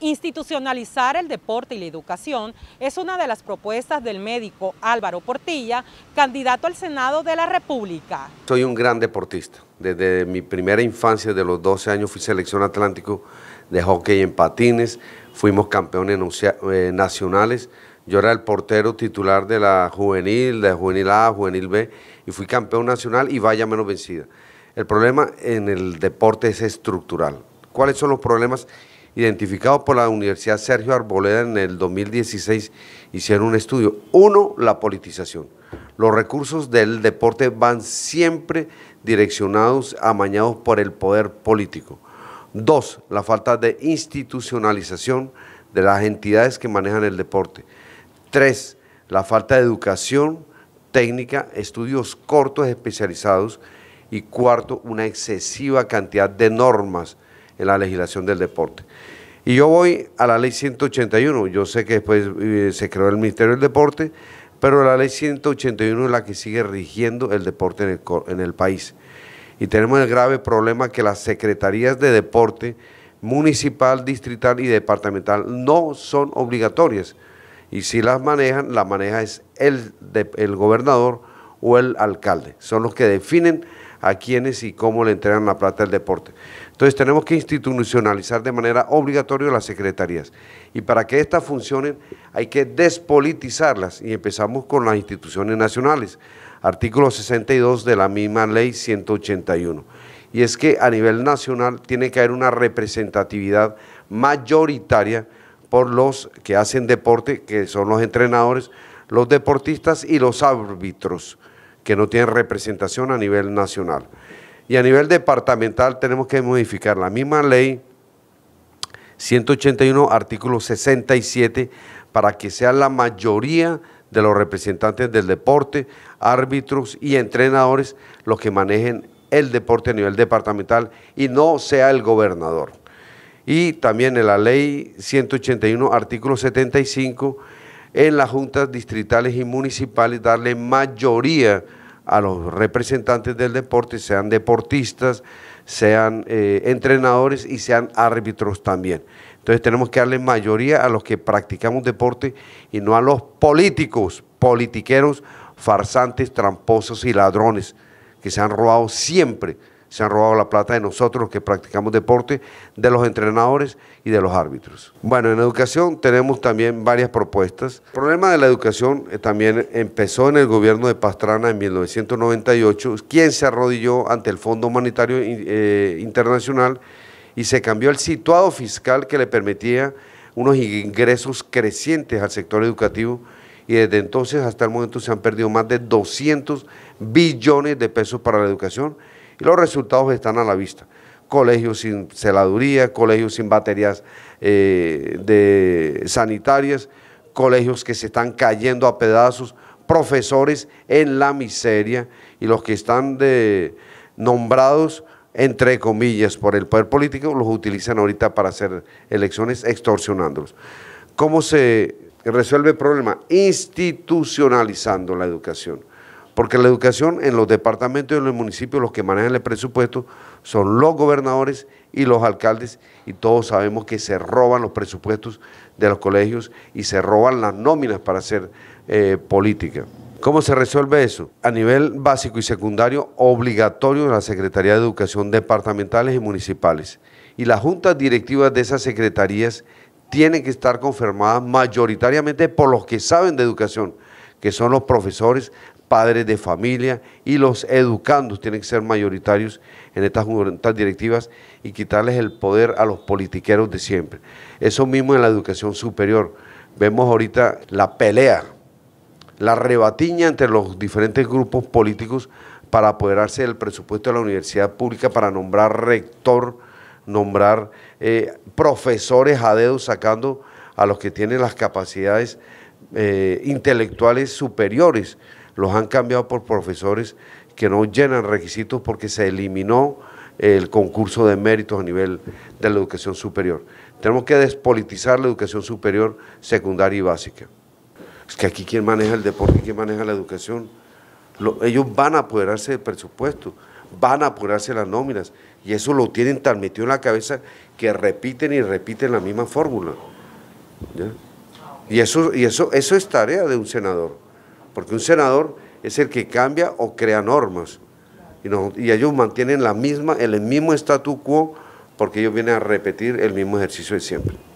Institucionalizar el deporte y la educación es una de las propuestas del médico Álvaro Portilla, candidato al Senado de la República. Soy un gran deportista. Desde mi primera infancia, de los 12 años, fui selección atlántico de hockey en patines, fuimos campeones eh, nacionales. Yo era el portero titular de la juvenil, de juvenil A, juvenil B, y fui campeón nacional y vaya menos vencida. El problema en el deporte es estructural. ¿Cuáles son los problemas identificados por la Universidad Sergio Arboleda en el 2016, hicieron un estudio. Uno, la politización. Los recursos del deporte van siempre direccionados, amañados por el poder político. Dos, la falta de institucionalización de las entidades que manejan el deporte. Tres, la falta de educación técnica, estudios cortos especializados. Y cuarto, una excesiva cantidad de normas en la legislación del deporte. Y yo voy a la ley 181, yo sé que después eh, se creó el Ministerio del Deporte, pero la ley 181 es la que sigue rigiendo el deporte en el, país. Y tenemos el grave problema que las secretarías de deporte municipal, distrital y departamental no son obligatorias. Y si las manejan, la maneja es el, el gobernador o el alcalde. Son los que definen a quiénes y cómo le entregan la plata al deporte. Entonces tenemos que institucionalizar de manera obligatoria las secretarías. Y para que éstas funcionen hay que despolitizarlas y empezamos con las instituciones nacionales. Artículo 62 de la misma ley 181. Y es que a nivel nacional tiene que haber una representatividad mayoritaria por los que hacen deporte, que son los entrenadores, los deportistas y los árbitros que no tienen representación a nivel nacional. Y a nivel departamental tenemos que modificar la misma ley 181, artículo 67, para que sea la mayoría de los representantes del deporte, árbitros y entrenadores los que manejen el deporte a nivel departamental y no sea el gobernador. Y también en la ley 181, artículo 75, en las juntas distritales y municipales, darle mayoría a los representantes del deporte, sean deportistas, sean eh, entrenadores y sean árbitros también. Entonces tenemos que darle mayoría a los que practicamos deporte y no a los políticos, politiqueros, farsantes, tramposos y ladrones que se han robado siempre se han robado la plata de nosotros que practicamos deporte, de los entrenadores y de los árbitros. Bueno, en educación tenemos también varias propuestas. El problema de la educación eh, también empezó en el gobierno de Pastrana en 1998, quien se arrodilló ante el Fondo Humanitario eh, Internacional y se cambió el situado fiscal que le permitía unos ingresos crecientes al sector educativo y desde entonces hasta el momento se han perdido más de 200 billones de pesos para la educación y los resultados están a la vista. Colegios sin celaduría, colegios sin baterías eh, de sanitarias, colegios que se están cayendo a pedazos, profesores en la miseria y los que están nombrados entre comillas, por el poder político, los utilizan ahorita para hacer elecciones extorsionándolos. ¿Cómo se resuelve el problema? Institucionalizando la educación porque la educación en los departamentos y en los municipios, los que manejan el presupuesto, son los gobernadores y los alcaldes, y todos sabemos que se roban los presupuestos de los colegios y se roban las nóminas para hacer eh, política. ¿Cómo se resuelve eso? A nivel básico y secundario, obligatorio de la Secretaría de Educación departamentales y municipales. Y las juntas directivas de esas secretarías tienen que estar confirmadas mayoritariamente por los que saben de educación, que son los profesores, padres de familia y los educandos tienen que ser mayoritarios en estas directivas y quitarles el poder a los politiqueros de siempre. Eso mismo en la educación superior. Vemos ahorita la pelea, la rebatiña entre los diferentes grupos políticos para apoderarse del presupuesto de la universidad pública, para nombrar rector, nombrar eh, profesores a dedo, sacando a los que tienen las capacidades eh, intelectuales superiores los han cambiado por profesores que no llenan requisitos porque se eliminó el concurso de méritos a nivel de la educación superior. Tenemos que despolitizar la educación superior, secundaria y básica. Es que aquí quien maneja el deporte, quien maneja la educación, ellos van a apoderarse del presupuesto, van a apoderarse de las nóminas y eso lo tienen tan metido en la cabeza que repiten y repiten la misma fórmula. Y, eso, y eso, eso es tarea de un senador porque un senador es el que cambia o crea normas. Y, ellos mantienen la misma, el mismo statu quo porque ellos vienen a repetir el mismo ejercicio de siempre.